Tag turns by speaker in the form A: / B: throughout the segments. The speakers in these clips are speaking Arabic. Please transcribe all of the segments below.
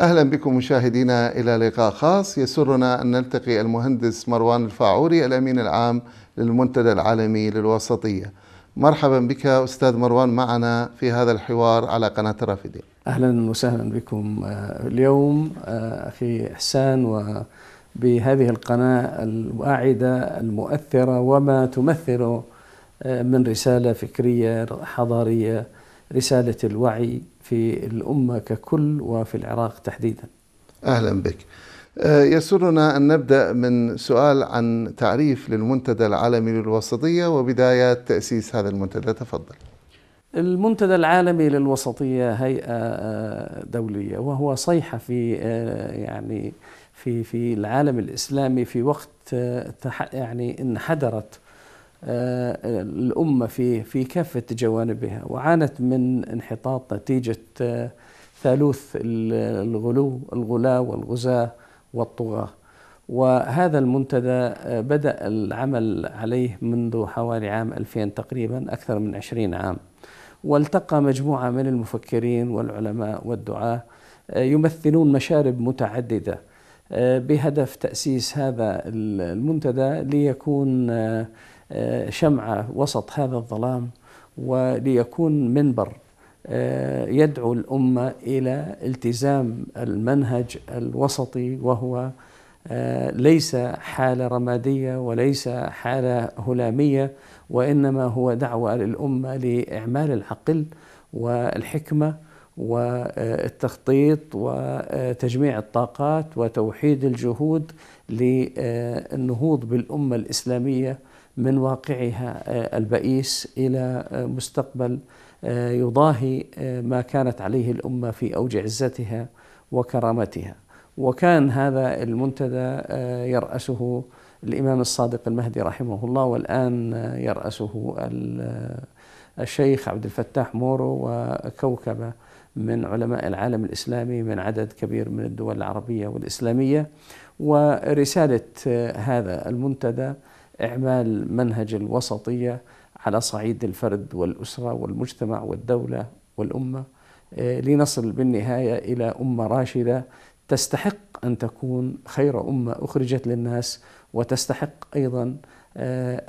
A: أهلا بكم مشاهدينا إلى لقاء خاص يسرنا أن نلتقي المهندس مروان الفاعوري الأمين العام للمنتدى العالمي للوسطية مرحبا بك أستاذ مروان معنا في هذا الحوار على قناة الرافدين أهلا وسهلا بكم
B: آه، اليوم آه، أخي إحسان و بهذه القناة الواعدة المؤثرة وما تمثله آه، من رسالة فكرية حضارية رسالة الوعي في الأمة ككل وفي
A: العراق تحديدا أهلا بك آه، يسرنا أن نبدأ من سؤال عن تعريف للمنتدى العالمي للوسطية وبدايات تأسيس هذا المنتدى تفضل
B: المنتدى العالمي للوسطية هيئة آه، دولية وهو صيحة في آه، يعني في في العالم الإسلامي في وقت يعني انحدرت آه، الأمة في في كافة جوانبها وعانت من انحطاط نتيجة آه، ثالوث الغلو الغلا والغزاة والطغاة وهذا المنتدى آه، بدأ العمل عليه منذ حوالي عام 2000 تقريبا أكثر من 20 عام والتقى مجموعة من المفكرين والعلماء والدعاة يمثلون مشارب متعددة بهدف تأسيس هذا المنتدى ليكون آه، شمعة وسط هذا الظلام وليكون منبر آه، يدعو الأمة إلى التزام المنهج الوسطي وهو آه، ليس حالة رمادية وليس حالة هلامية وإنما هو دعوة للأمة لإعمال العقل والحكمة والتخطيط وتجميع الطاقات وتوحيد الجهود للنهوض بالأمة الإسلامية من واقعها آه، البئيس الى آه، مستقبل آه، يضاهي ما كانت عليه الامه في اوج عزتها وكرامتها وكان هذا المنتدى يراسه الامام الصادق المهدي رحمه الله والان يراسه الشيخ عبد الفتاح مورو وكوكبه من علماء العالم الاسلامي من عدد كبير من الدول العربيه والاسلاميه ورساله هذا المنتدى إعمال منهج الوسطية على صعيد الفرد والأسرة والمجتمع والدولة والأمة آه، لنصل بالنهاية إلى أمة راشدة تستحق أن تكون خير أمة أخرجت للناس وتستحق أيضا آه،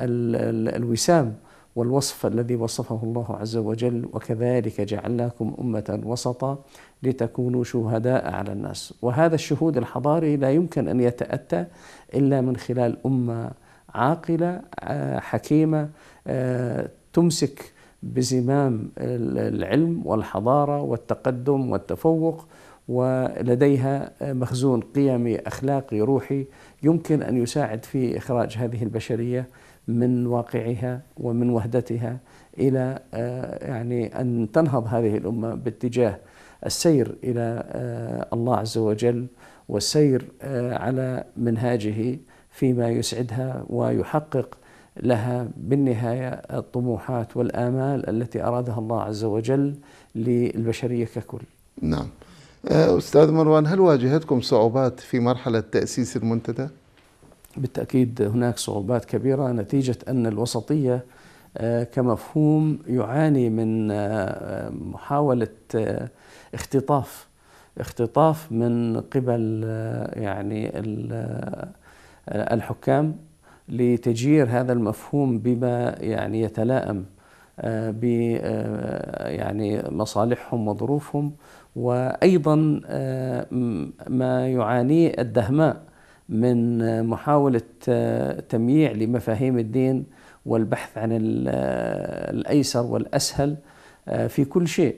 B: الوسام والوصف الذي وصفه الله عز وجل وكذلك جعلناكم أمة وسطا لتكونوا شهداء على الناس وهذا الشهود الحضاري لا يمكن أن يتأتى إلا من خلال أمة عاقلة آه، حكيمة آه، تمسك بزمام العلم والحضارة والتقدم والتفوق ولديها آه، مخزون قيمي أخلاقي روحي يمكن أن يساعد في إخراج هذه البشرية من واقعها ومن وهدتها إلى يعني أن تنهض هذه الأمة باتجاه السير إلى الله عز وجل والسير على منهاجه فيما يسعدها ويحقق لها بالنهايه الطموحات والامال
A: التي ارادها الله عز وجل للبشريه ككل. نعم. آه، استاذ مروان هل واجهتكم صعوبات في مرحله تاسيس المنتدى؟ بالتاكيد
B: هناك صعوبات كبيره نتيجه ان الوسطيه آه، كمفهوم يعاني من آه، محاوله اختطاف اختطاف من قبل يعني الحكام لتجيير هذا المفهوم بما يعني يتلائم آه، ب آه، يعني مصالحهم وظروفهم وايضا آه، ما يعانيه الدهماء من محاوله تمييع لمفاهيم الدين والبحث عن الايسر والاسهل في كل شيء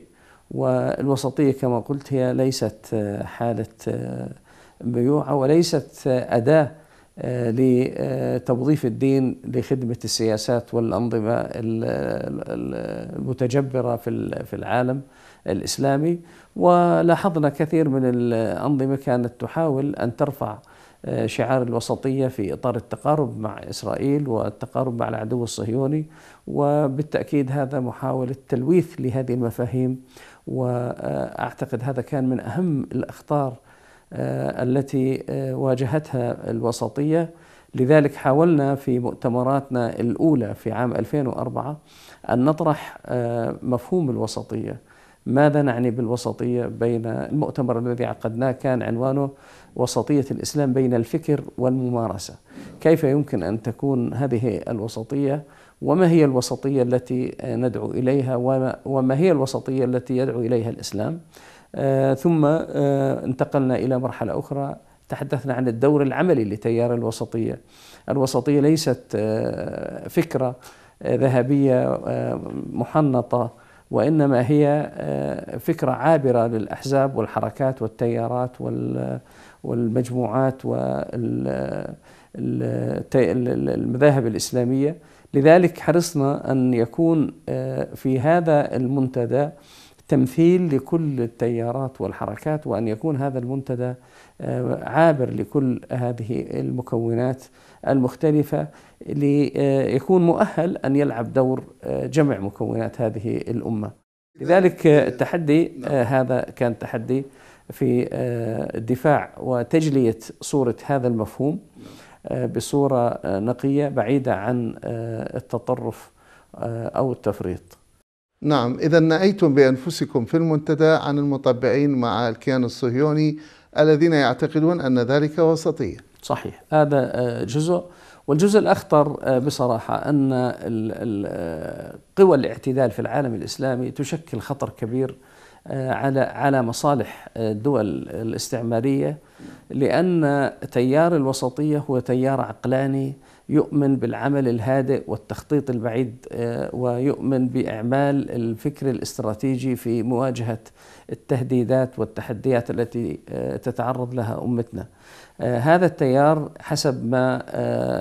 B: والوسطيه كما قلت هي ليست حاله بيوعه وليست اداه آه، لتوظيف الدين لخدمة السياسات والأنظمة المتجبرة في العالم الإسلامي ولاحظنا كثير من الأنظمة كانت تحاول أن ترفع آه، شعار الوسطية في إطار التقارب مع إسرائيل والتقارب مع العدو الصهيوني وبالتأكيد هذا محاولة تلويث لهذه المفاهيم وأعتقد هذا كان من أهم الأخطار آه، التي آه، واجهتها الوسطيه لذلك حاولنا في مؤتمراتنا الاولى في عام 2004 ان نطرح آه، مفهوم الوسطيه ماذا نعني بالوسطيه بين المؤتمر الذي عقدناه كان عنوانه وسطيه الاسلام بين الفكر والممارسه كيف يمكن ان تكون هذه الوسطيه وما هي الوسطيه التي ندعو اليها وما هي الوسطيه التي يدعو اليها الاسلام آه، ثم آه، انتقلنا إلى مرحلة أخرى تحدثنا عن الدور العملي لتيار الوسطية الوسطية ليست آه، فكرة ذهبية محنطة وإنما هي فكرة عابرة للأحزاب والحركات والتيارات والمجموعات والمذاهب الإسلامية لذلك حرصنا أن يكون في هذا المنتدى تمثيل لكل التيارات والحركات وأن يكون هذا المنتدى آه، عابر لكل هذه المكونات المختلفة ليكون آه، مؤهل أن يلعب دور آه، جمع مكونات هذه الأمة لذلك التحدي نعم. هذا كان تحدي في الدفاع وتجلية صورة هذا المفهوم بصورة
A: نقية بعيدة عن التطرف أو التفريط نعم إذا نأيتم بأنفسكم في المنتدى عن المطبعين مع الكيان الصهيوني الذين يعتقدون أن ذلك وسطية صحيح
B: هذا آه، جزء والجزء الأخطر آه، بصراحة أن آه، قوى الاعتدال في العالم الإسلامي تشكل خطر كبير على على مصالح الدول الاستعمارية لأن تيار الوسطية هو تيار عقلاني يؤمن بالعمل الهادئ والتخطيط البعيد آه، ويؤمن باعمال الفكر الاستراتيجي في مواجهه التهديدات والتحديات التي آه، تتعرض لها امتنا. آه، هذا التيار حسب ما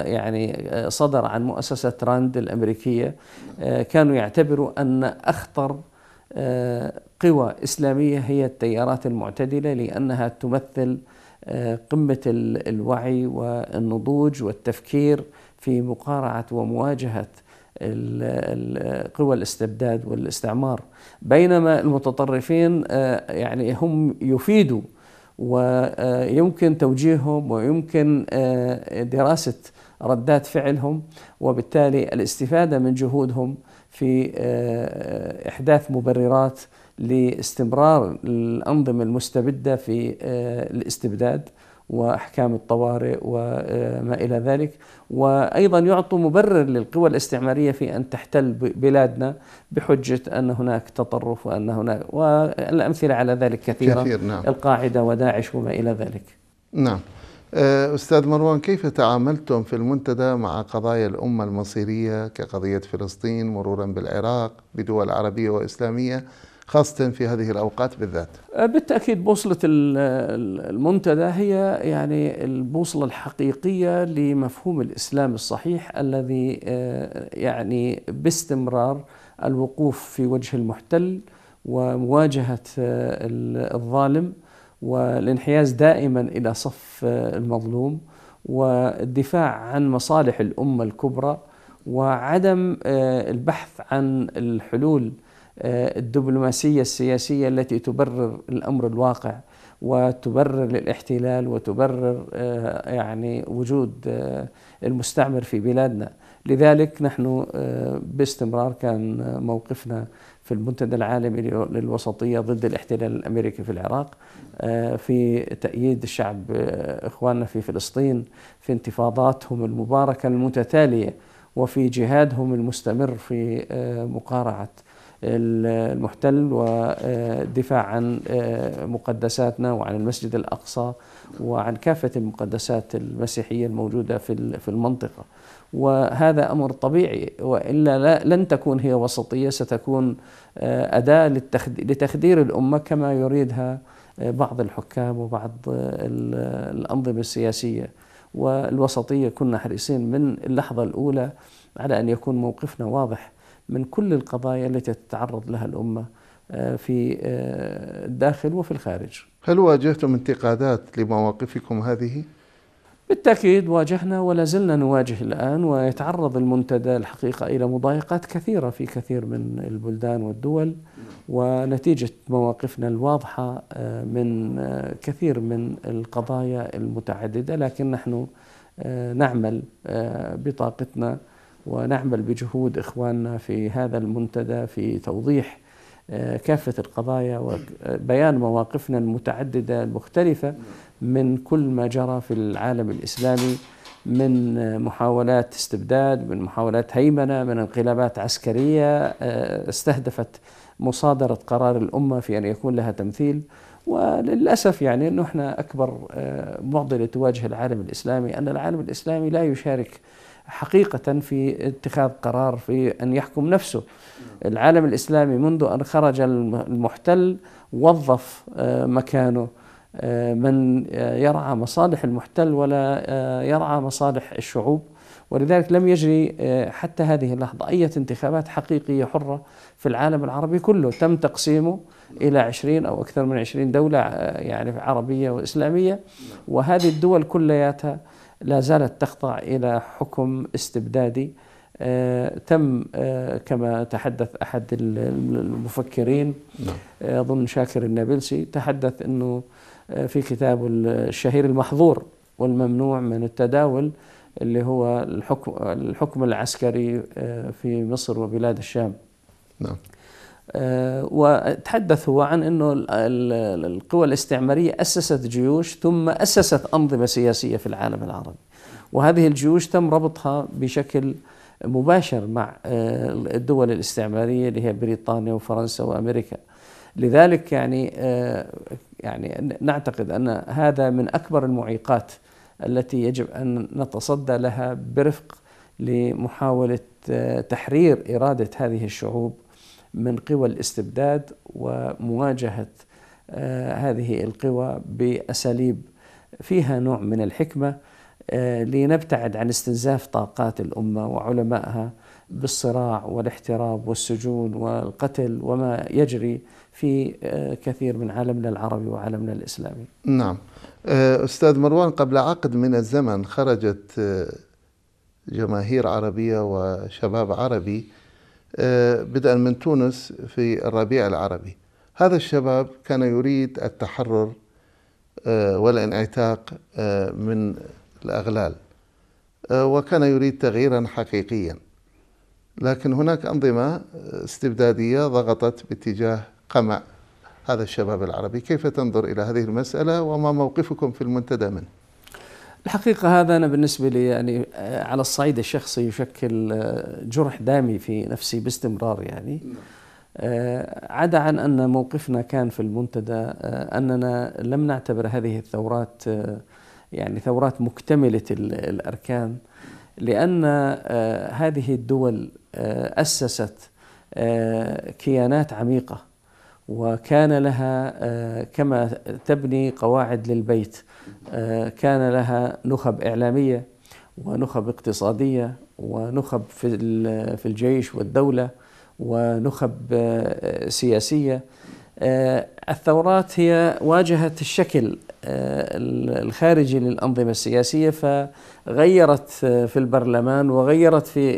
B: يعني صدر عن مؤسسه راند الامريكيه كانوا يعتبروا ان اخطر قوى اسلاميه هي التيارات المعتدله لانها تمثل قمة الوعي والنضوج والتفكير في مقارعة ومواجهة قوى الاستبداد والاستعمار بينما المتطرفين آه، يعني هم يفيدوا ويمكن آه، توجيههم ويمكن آه، دراسة ردات فعلهم وبالتالي الاستفادة من جهودهم في إحداث مبررات لاستمرار الأنظمة المستبدة في آه، الاستبداد واحكام الطوارئ وما الى ذلك وايضا يعطوا مبرر للقوى الاستعماريه في ان تحتل بلادنا بحجه ان هناك تطرف وان هناك والامثله على ذلك كثيره كثير نعم. القاعده
A: وداعش وما الى ذلك. نعم. آه، استاذ مروان كيف تعاملتم في المنتدى مع قضايا الامه المصيريه كقضيه فلسطين مرورا بالعراق بدول عربيه واسلاميه خاصة في هذه الأوقات بالذات
B: أه، بالتأكيد بوصلة المنتدى هي يعني البوصلة الحقيقية لمفهوم الإسلام الصحيح الذي أه، يعني باستمرار الوقوف في وجه المحتل ومواجهة أه، الظالم والانحياز دائما إلى صف المظلوم والدفاع عن مصالح الأمة الكبرى وعدم البحث عن الحلول آه، الدبلوماسية السياسية التي تبرر الأمر الواقع وتبرر الاحتلال وتبرر آه، يعني وجود آه، المستعمر في بلادنا لذلك نحن باستمرار كان موقفنا في المنتدى العالمي للوسطية ضد الاحتلال الأمريكي في العراق في تأييد الشعب إخواننا في فلسطين في انتفاضاتهم المباركة المتتالية وفي جهادهم المستمر في مقارعة المحتل والدفاع عن آه، مقدساتنا وعن المسجد الأقصى وعن كافة المقدسات المسيحية الموجودة في المنطقة وهذا أمر طبيعي وإلا لن تكون هي وسطية ستكون آه، أداة لتخدير الأمة كما يريدها آه، بعض الحكام وبعض الأنظمة السياسية والوسطية كنا حريصين من اللحظة الأولى على أن يكون موقفنا واضح من كل القضايا التي تتعرض لها الامه آه، في آه، الداخل وفي الخارج.
A: هل واجهتم
B: انتقادات لمواقفكم هذه؟ بالتأكيد واجهنا ولا زلنا نواجه الآن ويتعرض المنتدى الحقيقة إلى مضايقات كثيرة في كثير من البلدان والدول ونتيجة مواقفنا الواضحة آه، من كثير من القضايا المتعددة لكن نحن نعمل بطاقتنا ونعمل بجهود إخواننا في هذا المنتدى في توضيح آه، كافة القضايا وبيان مواقفنا المتعددة المختلفة من كل ما جرى في العالم الإسلامي من محاولات استبداد من محاولات هيمنة من انقلابات عسكرية آه، استهدفت مصادرة قرار الأمة في أن يكون لها تمثيل وللأسف يعني أنه إحنا أكبر آه، معضلة تواجه العالم الإسلامي أن العالم الإسلامي لا يشارك حقيقة في اتخاذ قرار في أن يحكم نفسه العالم الإسلامي منذ أن خرج المحتل وظف آه، مكانه آه، من آه، يرعى مصالح المحتل ولا يرعى مصالح الشعوب ولذلك لم يجري حتى هذه اللحظة أي انتخابات حقيقية حرة في العالم العربي كله تم تقسيمه إلى 20 أو أكثر من 20 دولة يعني عربية وإسلامية وهذه الدول كلياتها لا زالت تخضع إلى حكم استبدادي آه، تم آه، كما تحدث أحد المفكرين نعم. آه، أظن شاكر النابلسي تحدث أنه في كتابه الشهير المحظور والممنوع من التداول اللي هو الحكم الحكم العسكري في مصر وبلاد الشام نعم آه، وتحدث هو عن انه القوى الاستعماريه اسست جيوش ثم اسست انظمه سياسيه في العالم العربي وهذه الجيوش تم ربطها بشكل مباشر مع آه، الدول الاستعماريه اللي هي بريطانيا وفرنسا وامريكا لذلك يعني آه، يعني نعتقد ان هذا من اكبر المعيقات التي يجب ان نتصدى لها برفق لمحاوله تحرير اراده هذه الشعوب من قوى الاستبداد ومواجهه آه، هذه القوى باساليب فيها نوع من الحكمه آه، لنبتعد عن استنزاف طاقات الامه وعلمائها بالصراع والاحتراب والسجون والقتل وما يجري في آه، كثير من عالمنا العربي وعالمنا الاسلامي.
A: نعم. استاذ مروان قبل عقد من الزمن خرجت جماهير عربيه وشباب عربي بدءا من تونس في الربيع العربي هذا الشباب كان يريد التحرر آه، والانعتاق آه، من الأغلال آه، وكان يريد تغييرا حقيقيا لكن هناك أنظمة استبدادية ضغطت باتجاه قمع هذا الشباب العربي كيف تنظر إلى هذه المسألة وما موقفكم في المنتدى منه الحقيقة هذا أنا بالنسبة لي يعني آه، على
B: الصعيد الشخصي يشكل آه، جرح دامي في نفسي باستمرار يعني نعم. آه، عدا عن أن موقفنا كان في المنتدى أننا لم نعتبر هذه الثورات يعني ثورات مكتملة الأركان لأن هذه الدول أسست كيانات عميقة وكان لها آه، كما تبني قواعد للبيت آه، كان لها نخب إعلامية ونخب اقتصادية ونخب في الجيش والدولة ونخب آه، سياسية الثورات هي واجهت الشكل الخارجي للأنظمة السياسية فغيرت في البرلمان وغيرت في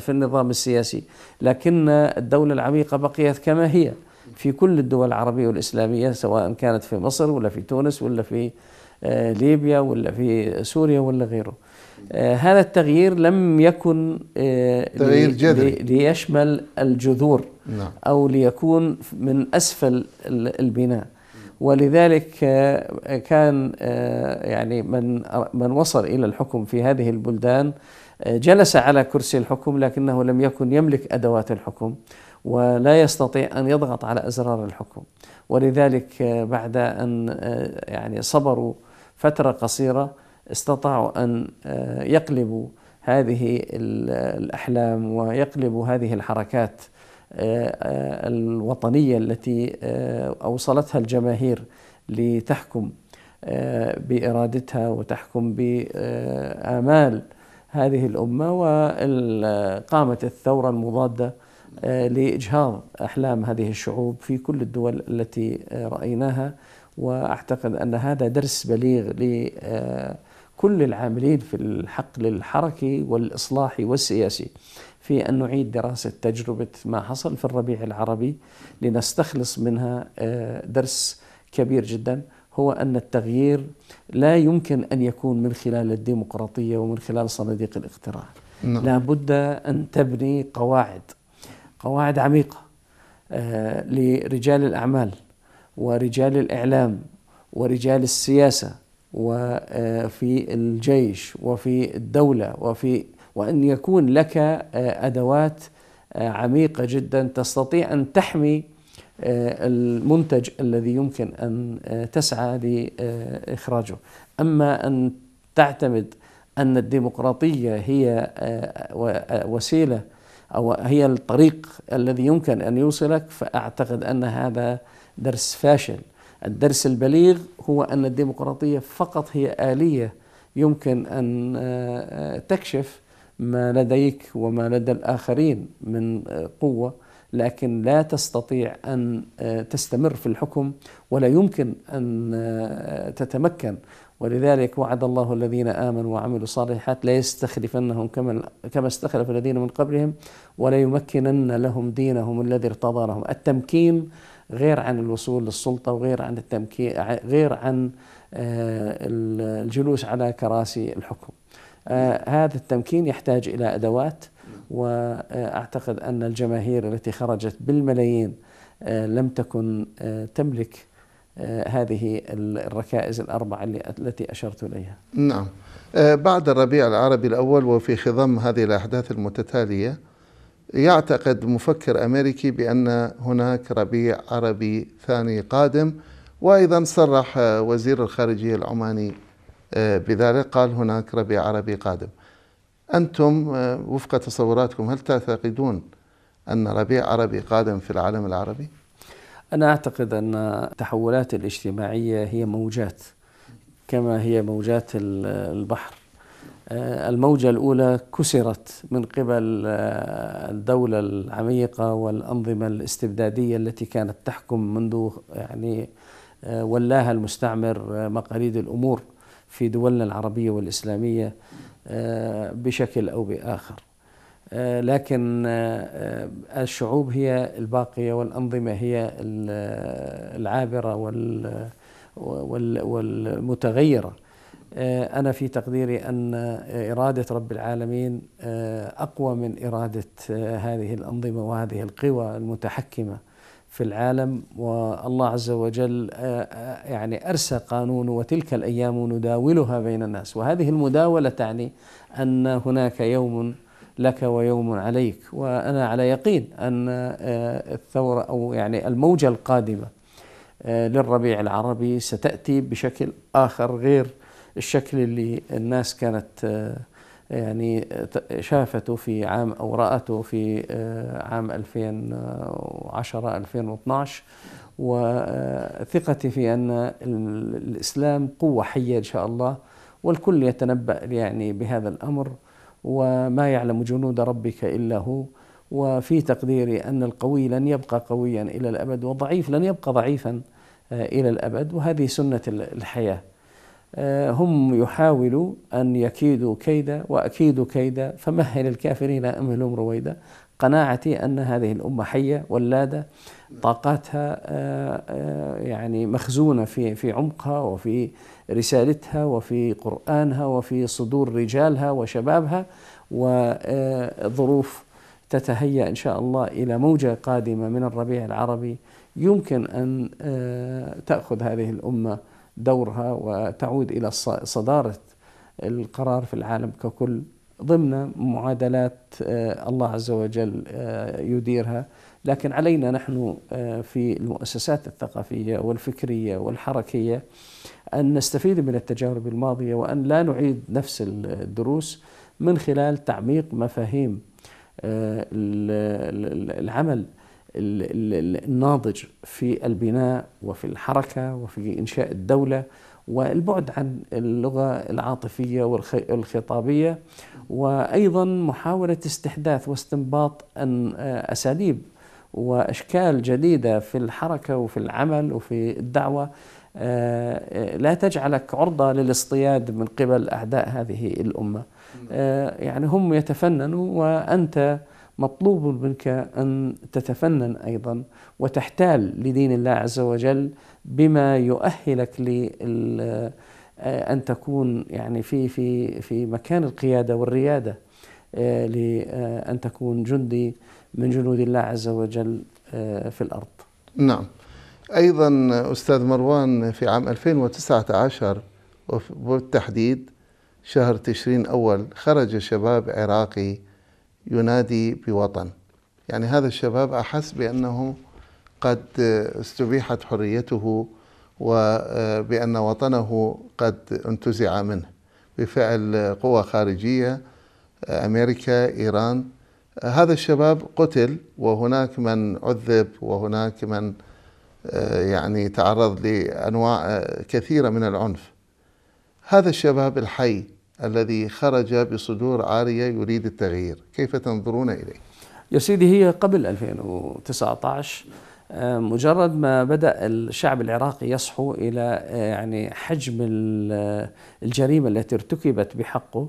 B: في النظام السياسي لكن الدولة العميقة بقيت كما هي في كل الدول العربية والإسلامية سواء كانت في مصر ولا في تونس ولا في آه، ليبيا ولا في سوريا ولا غيره آه، هذا التغيير لم يكن آه، تغيير جذري ليشمل الجذور نعم. أو ليكون من أسفل البناء ولذلك كان يعني من من وصل الى الحكم في هذه البلدان جلس على كرسي الحكم لكنه لم يكن يملك ادوات الحكم ولا يستطيع أن يضغط على أزرار الحكم ولذلك آه، بعد أن آه، يعني صبروا فترة قصيرة استطاعوا أن آه، يقلبوا هذه الأحلام ويقلبوا هذه الحركات الوطنية التي أوصلتها الجماهير لتحكم بإرادتها وتحكم بآمال هذه الأمة وقامت الثورة المضادة آه، لاجهاض احلام هذه الشعوب في كل الدول التي آه، رايناها واعتقد ان هذا درس بليغ لكل آه، العاملين في الحقل الحركي والاصلاحي والسياسي في ان نعيد دراسه تجربه ما حصل في الربيع العربي لنستخلص منها درس كبير جدا هو ان التغيير لا يمكن ان يكون من خلال الديمقراطيه ومن خلال صناديق الاقتراع نعم. لا بد ان تبني قواعد قواعد عميقة آه، لرجال الأعمال ورجال الإعلام ورجال السياسة وفي آه، الجيش وفي الدولة وفي وأن يكون لك آه، أدوات عميقة جدا تستطيع أن تحمي المنتج الذي يمكن أن تسعى لإخراجه أما أن تعتمد أن الديمقراطية هي وسيلة أو هي الطريق الذي يمكن أن يوصلك فأعتقد أن هذا درس فاشل الدرس البليغ هو أن الديمقراطية فقط هي آلية يمكن أن آه، تكشف ما لديك وما لدى الآخرين من آه، قوة لكن لا تستطيع أن آه، تستمر في الحكم ولا يمكن أن تتمكن ولذلك وعد الله الذين امنوا وعملوا الصالحات ليستخلفنهم كما كما استخلف الذين من قبلهم وليمكنن لهم دينهم الذي ارتضى لهم، التمكين غير عن الوصول للسلطه وغير عن التمكين غير عن آه، الجلوس على كراسي الحكم. آه، هذا التمكين يحتاج الى ادوات واعتقد ان الجماهير التي خرجت بالملايين آه، لم تكن تملك آه، هذه الركائز
A: الأربعة التي أشرت إليها نعم آه، بعد الربيع العربي الأول وفي خضم هذه الأحداث المتتالية يعتقد مفكر أمريكي بأن هناك ربيع عربي ثاني قادم وأيضا صرح آه، وزير الخارجية العماني بذلك قال هناك ربيع عربي قادم أنتم وفق تصوراتكم هل تعتقدون أن ربيع عربي قادم في العالم العربي؟ أنا أعتقد أن التحولات الاجتماعية هي موجات
B: كما هي موجات البحر آه، الموجة الأولى كسرت من قبل آه، الدولة العميقة والأنظمة الاستبدادية التي كانت تحكم منذ يعني آه، ولاها المستعمر مقاليد الأمور في دولنا العربية والإسلامية بشكل أو بآخر آه، لكن آه، آه، الشعوب هي الباقيه والانظمه هي العابره والمتغيره انا في تقديري ان اراده رب العالمين اقوى من اراده هذه الانظمه وهذه القوى المتحكمه في العالم والله عز وجل يعني ارسى قانون وتلك الايام نداولها بين الناس وهذه المداوله تعني ان هناك يوم لك ويوم عليك وانا على يقين ان آه، الثوره او يعني الموجه القادمه آه، للربيع العربي ستاتي بشكل اخر غير الشكل اللي الناس كانت آه، يعني شافته في عام او راته في عام 2010 2012 وثقتي في ان الاسلام قوه حيه ان شاء الله والكل يتنبا يعني بهذا الامر وما يعلم جنود ربك الا هو وفي تقديري ان القوي لن يبقى قويا الى الابد والضعيف لن يبقى ضعيفا آه، الى الابد وهذه سنه الحياه. آه، هم يحاولوا ان يكيدوا كيدا واكيدوا كيدا فمهل الكافرين امهلهم رويدا. قناعتي ان هذه الامه حيه ولاده طاقاتها آه، آه، يعني مخزونة في في عمقها وفي رسالتها وفي قرآنها وفي صدور رجالها وشبابها وظروف آه، تتهيأ إن شاء الله إلى موجة قادمة من الربيع العربي يمكن أن تأخذ هذه الأمة دورها وتعود إلى صدارة القرار في العالم ككل ضمن معادلات الله عز وجل يديرها لكن علينا نحن آه، في المؤسسات الثقافيه والفكريه والحركيه ان نستفيد من التجارب الماضيه وان لا نعيد نفس الدروس من خلال تعميق مفاهيم آه، العمل الناضج في البناء وفي الحركه وفي انشاء الدوله والبعد عن اللغه العاطفيه والخطابيه وايضا محاوله استحداث واستنباط آه، اساليب واشكال جديده في الحركه وفي العمل وفي الدعوه آه، آه، لا تجعلك عرضه للاصطياد من قبل اعداء هذه الامه. نعم. آه، يعني هم يتفننوا وانت مطلوب منك ان تتفنن ايضا وتحتال لدين الله عز وجل بما يؤهلك لل ان تكون يعني في في في مكان القياده والرياده لان تكون جندي من جنود الله عز وجل آه، في الأرض
A: نعم أيضا أستاذ مروان في عام 2019 وبالتحديد شهر تشرين أول خرج شباب عراقي ينادي بوطن يعني هذا الشباب أحس بأنه قد استبيحت حريته وبأن آه، وطنه قد انتزع منه بفعل قوى خارجية آه، أمريكا إيران هذا الشباب قتل وهناك من عذب وهناك من آه، يعني تعرض لانواع آه، كثيره من العنف هذا الشباب الحي الذي خرج بصدور عاريه يريد التغيير كيف تنظرون اليه يا سيدي هي قبل 2019
B: آه، مجرد ما بدا الشعب العراقي يصحو الى يعني حجم الجريمه التي ارتكبت بحقه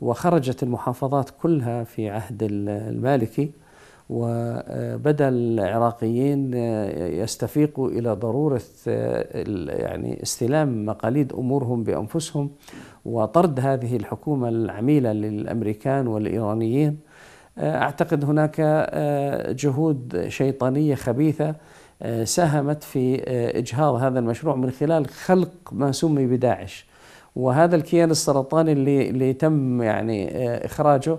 B: وخرجت المحافظات كلها في عهد المالكي وبدا العراقيين يستفيقوا الى ضروره آه، يعني استلام مقاليد امورهم بانفسهم وطرد هذه الحكومه العميله للامريكان والايرانيين آه، اعتقد هناك آه، جهود شيطانيه خبيثه ساهمت في اجهاض هذا المشروع من خلال خلق ما سمي بداعش وهذا الكيان السرطاني اللي اللي تم يعني آه، اخراجه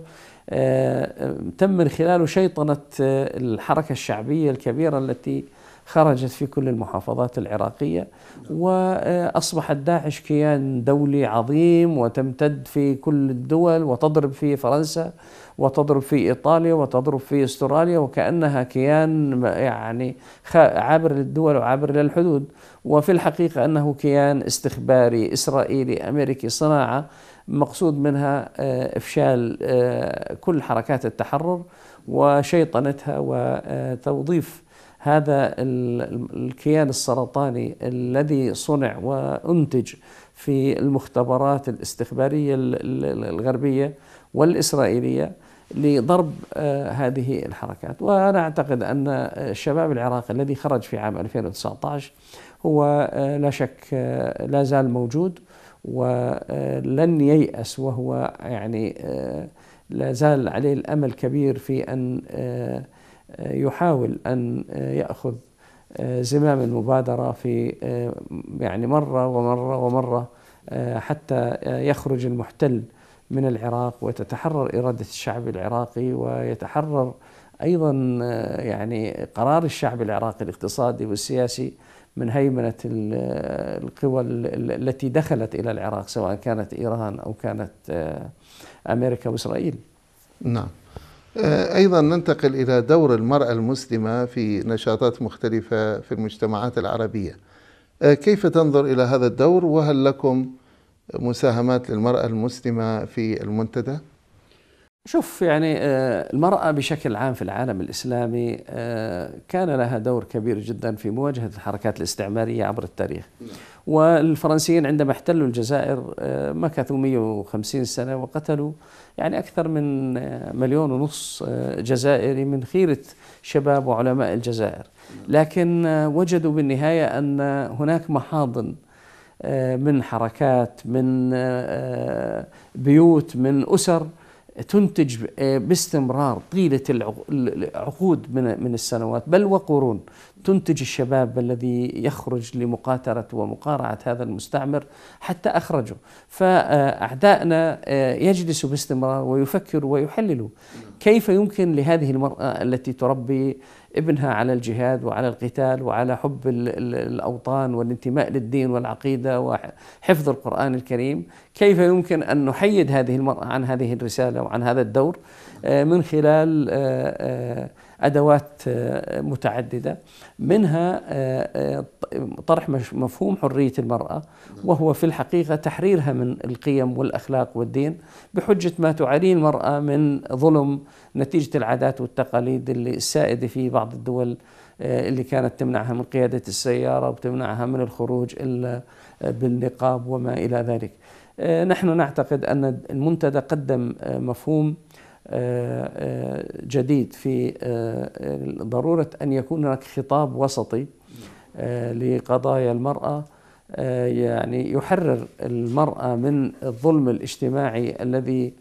B: آه، آه، تم من خلاله شيطنه الحركه الشعبيه الكبيره التي خرجت في كل المحافظات العراقية وأصبحت داعش كيان دولي عظيم وتمتد في كل الدول وتضرب في فرنسا وتضرب في إيطاليا وتضرب في استراليا وكأنها كيان يعني عابر للدول وعابر للحدود وفي الحقيقة أنه كيان استخباري إسرائيلي أمريكي صناعة مقصود منها آه، إفشال آه، كل حركات التحرر وشيطنتها وتوظيف هذا الكيان السرطاني الذي صنع وانتج في المختبرات الاستخباريه الغربيه والاسرائيليه لضرب آه، هذه الحركات وانا اعتقد ان الشباب العراقي الذي خرج في عام 2019 هو آه، لا شك آه، لا زال موجود ولن ييأس وهو يعني لا زال عليه الامل كبير في ان يحاول أن يأخذ آه، زمام المبادرة في آه، يعني مرة ومرة ومرة آه، حتى يخرج المحتل من العراق وتتحرر إرادة الشعب العراقي ويتحرر أيضا يعني قرار الشعب العراقي الاقتصادي والسياسي من هيمنة القوى التي دخلت إلى العراق سواء كانت إيران أو كانت أمريكا وإسرائيل
A: نعم آه، أيضا ننتقل إلى دور المرأة المسلمة في نشاطات مختلفة في المجتمعات العربية آه، كيف تنظر إلى هذا الدور وهل لكم مساهمات للمرأة المسلمة في المنتدى؟ شوف يعني آه، المرأة بشكل عام في العالم الإسلامي كان لها دور
B: كبير جدا في مواجهة الحركات الاستعمارية عبر التاريخ نعم. والفرنسيين عندما احتلوا الجزائر آه، مكثوا 150 سنة وقتلوا يعني أكثر من آه، مليون ونص آه، جزائري من خيرة شباب وعلماء الجزائر لكن وجدوا بالنهاية أن هناك محاضن من حركات من بيوت من أسر تنتج آه، باستمرار طيلة العقود من السنوات بل وقرون تنتج الشباب الذي يخرج لمقاتلة ومقارعة هذا المستعمر حتى أخرجه فأعدائنا آه، يجلسوا باستمرار ويفكروا ويحللوا كيف يمكن لهذه المرأة التي تربي ابنها على الجهاد وعلى القتال وعلى حب الأوطان والانتماء للدين والعقيدة وحفظ القرآن الكريم كيف يمكن أن نحيد هذه المرأة عن هذه الرسالة وعن هذا الدور آه، من خلال آه، آه، ادوات آه، متعدده منها آه، آه، طرح مفهوم حريه المراه وهو في الحقيقه تحريرها من القيم والاخلاق والدين بحجه ما تعانيه المراه من ظلم نتيجه العادات والتقاليد اللي السائده في بعض الدول اللي كانت تمنعها من قياده السياره وتمنعها من الخروج الا بالنقاب وما الى ذلك. نحن نعتقد ان المنتدى قدم مفهوم جديد في آه، ضرورة أن يكون هناك خطاب وسطي آه، لقضايا المرأة آه، يعني يحرر المرأة من الظلم الاجتماعي الذي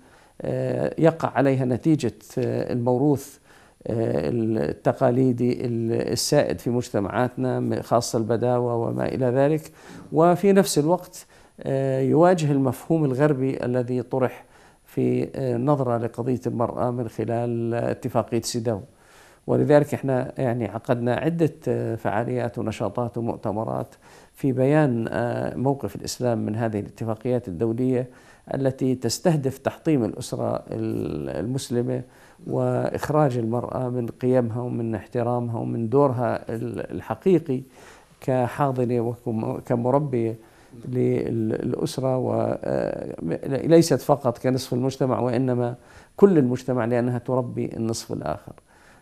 B: يقع عليها نتيجة الموروث التقاليدي السائد في مجتمعاتنا خاصة البداوة وما إلى ذلك وفي نفس الوقت يواجه المفهوم الغربي الذي طرح في آه، نظرة لقضية المرأة من خلال اتفاقية سيداو ولذلك احنا يعني عقدنا عدة آه، فعاليات ونشاطات ومؤتمرات في بيان آه، موقف الإسلام من هذه الاتفاقيات الدولية التي تستهدف تحطيم الأسرة المسلمة وإخراج المرأة من قيمها ومن احترامها ومن دورها الحقيقي كحاضنة وكمربية للأسرة وليست آه، فقط كنصف المجتمع وإنما كل المجتمع لأنها تربي النصف الآخر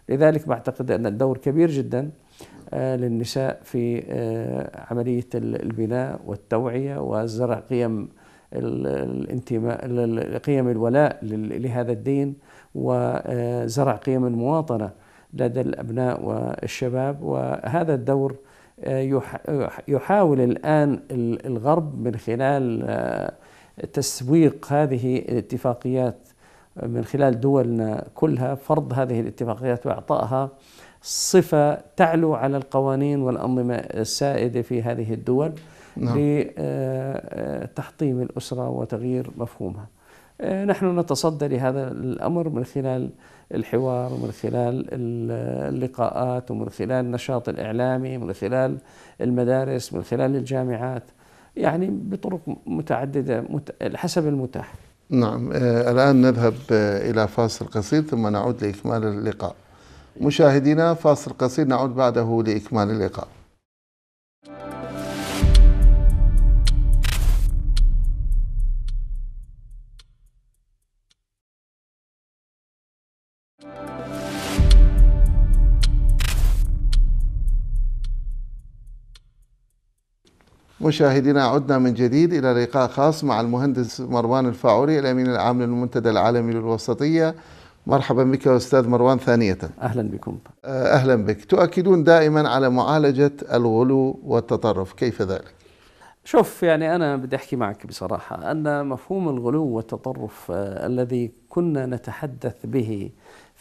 B: لذلك بعتقد أن الدور كبير جدا آه، للنساء في آه، عملية البناء والتوعية وزرع قيم الانتماء قيم الولاء لهذا الدين وزرع قيم المواطنة لدى الأبناء والشباب وهذا الدور يحاول الآن الغرب من خلال آه، تسويق هذه الاتفاقيات من خلال دولنا كلها فرض هذه الاتفاقيات وإعطائها صفة تعلو على القوانين والأنظمة السائدة في هذه الدول نعم. لتحطيم آه، الأسرة وتغيير مفهومها آه، نحن نتصدى لهذا الأمر من خلال الحوار ومن خلال اللقاءات ومن خلال النشاط الإعلامي من خلال المدارس من خلال الجامعات يعني بطرق متعددة حسب المتاح
A: نعم آه، الآن نذهب آه، إلى فاصل قصير ثم نعود لإكمال اللقاء مشاهدينا فاصل قصير نعود بعده لإكمال اللقاء مشاهدينا عدنا من جديد إلى لقاء خاص مع المهندس مروان الفاعوري الأمين العام للمنتدى العالمي للوسطية مرحبا بك أستاذ مروان ثانية أهلا بكم آه، أهلا بك تؤكدون دائما على معالجة الغلو والتطرف كيف ذلك؟
B: شوف يعني أنا بدي أحكي معك بصراحة أن مفهوم الغلو والتطرف آه، الذي كنا نتحدث به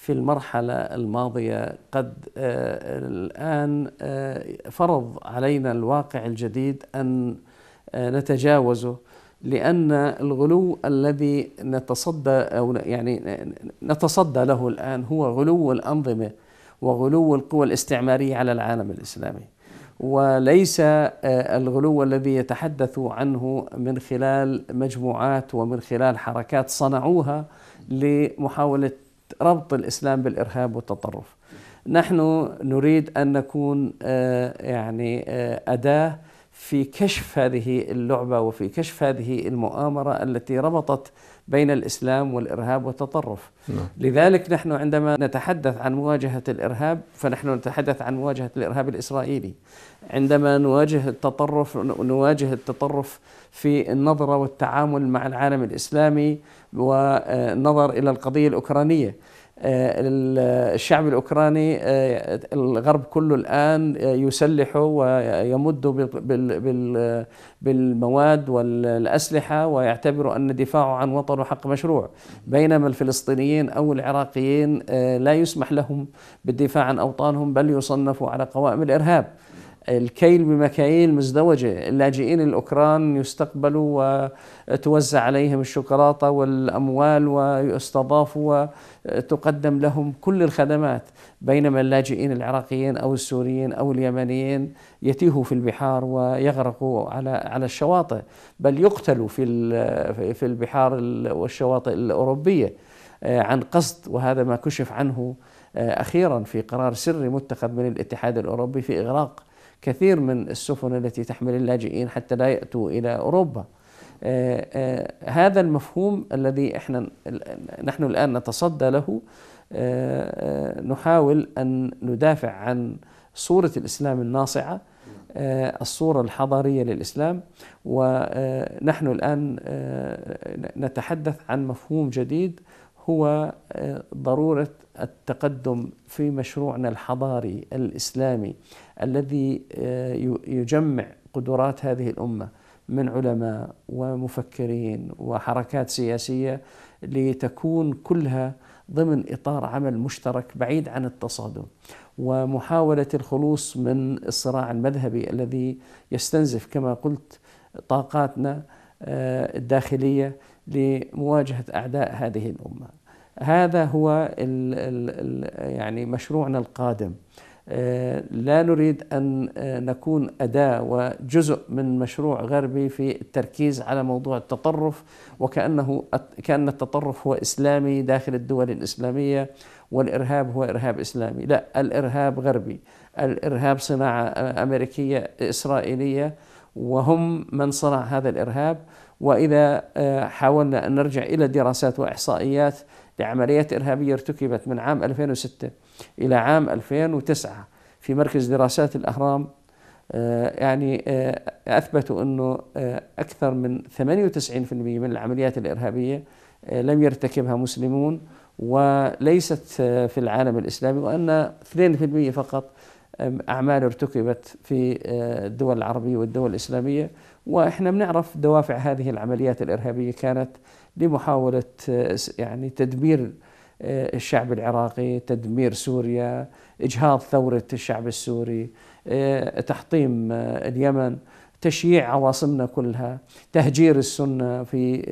B: في المرحلة الماضية قد آه، الآن آه، فرض علينا الواقع الجديد أن آه، نتجاوزه لأن الغلو الذي نتصدى أو يعني نتصدى له الآن هو غلو الأنظمة وغلو القوى الاستعمارية على العالم الإسلامي وليس الغلو الذي يتحدث عنه من خلال مجموعات ومن خلال حركات صنعوها لمحاولة ربط الاسلام بالارهاب والتطرف. نحن نريد ان نكون آه، يعني آه، اداه في كشف هذه اللعبه وفي كشف هذه المؤامره التي ربطت بين الاسلام والارهاب والتطرف. نعم. لذلك نحن عندما نتحدث عن مواجهه الارهاب فنحن نتحدث عن مواجهه الارهاب الاسرائيلي. عندما نواجه التطرف نواجه التطرف في النظره والتعامل مع العالم الاسلامي والنظر الى القضيه الاوكرانيه. آه، الشعب الاوكراني آه، الغرب كله الان آه، يسلحه ويمده بالمواد والاسلحه ويعتبر ان دفاعه عن وطنه حق مشروع بينما الفلسطينيين او العراقيين لا يسمح لهم بالدفاع عن اوطانهم بل يصنفوا على قوائم الارهاب الكيل بمكاييل مزدوجة اللاجئين الأوكران يستقبلوا وتوزع عليهم الشوكولاتة والأموال ويستضافوا وتقدم لهم كل الخدمات بينما اللاجئين العراقيين أو السوريين أو اليمنيين يتيهوا في البحار ويغرقوا على على الشواطئ بل يقتلوا في في البحار والشواطئ الأوروبية عن قصد وهذا ما كشف عنه أخيرا في قرار سري متخذ من الاتحاد الأوروبي في إغراق كثير من السفن التي تحمل اللاجئين حتى لا يأتوا إلى أوروبا آه، آه، هذا المفهوم الذي احنا نحن الآن نتصدى له آه، نحاول أن ندافع عن صورة الإسلام الناصعة الصورة الحضارية للإسلام ونحن الآن نتحدث عن مفهوم جديد هو آه، ضروره التقدم في مشروعنا الحضاري الاسلامي الذي آه، يجمع قدرات هذه الامه من علماء ومفكرين وحركات سياسيه لتكون كلها ضمن اطار عمل مشترك بعيد عن التصادم ومحاوله الخلوص من الصراع المذهبي الذي يستنزف كما قلت طاقاتنا آه، الداخليه لمواجهة أعداء هذه الأمة هذا هو الـ الـ يعني مشروعنا القادم آه، لا نريد أن آه، نكون أداة وجزء من مشروع غربي في التركيز على موضوع التطرف وكأنه كأن التطرف هو إسلامي داخل الدول الإسلامية والإرهاب هو إرهاب إسلامي لا الإرهاب غربي الإرهاب صناعة آه، أمريكية إسرائيلية وهم من صنع هذا الإرهاب واذا آه، حاولنا ان نرجع الى دراسات واحصائيات لعمليات ارهابيه ارتكبت من عام 2006 الى عام 2009 في مركز دراسات الاهرام آه، يعني آه، اثبتوا انه اكثر من 98% من العمليات الارهابيه لم يرتكبها مسلمون وليست في العالم الاسلامي وان 2% فقط أعمال ارتكبت في آه، الدول العربية والدول الإسلامية وإحنا بنعرف دوافع هذه العمليات الإرهابية كانت لمحاولة آه، يعني تدمير آه، الشعب العراقي تدمير سوريا إجهاض ثورة الشعب السوري تحطيم اليمن تشييع عواصمنا كلها تهجير السنة في